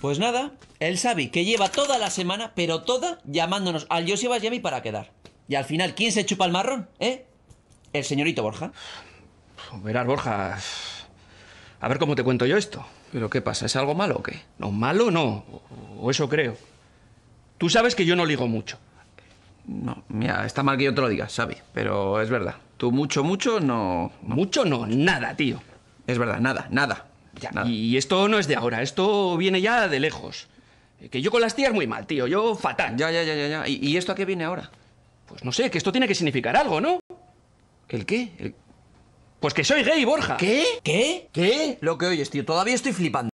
Pues nada, el Sabi que lleva toda la semana, pero toda, llamándonos al Joseba mí para quedar. Y al final, ¿quién se chupa el marrón? ¿Eh? El señorito Borja. Pues verás, Borja. A ver cómo te cuento yo esto. ¿Pero qué pasa? ¿Es algo malo o qué? No, malo no. O eso creo. Tú sabes que yo no ligo mucho. No, mira, está mal que yo te lo diga, Sabi, pero es verdad. Tú mucho, mucho, no. Mucho no, nada, tío. Es verdad, nada, nada y esto no es de ahora, esto viene ya de lejos. Que yo con las tías muy mal, tío, yo fatal. Ya, ya, ya, ya. ya. ¿Y, esto a qué viene ahora? Pues no sé, que esto tiene que significar algo, ¿no? ¿El qué? Pues que soy gay, Borja. ¿Qué? ¿Qué? ¿Qué? Lo que oyes, tío, todavía estoy flipando.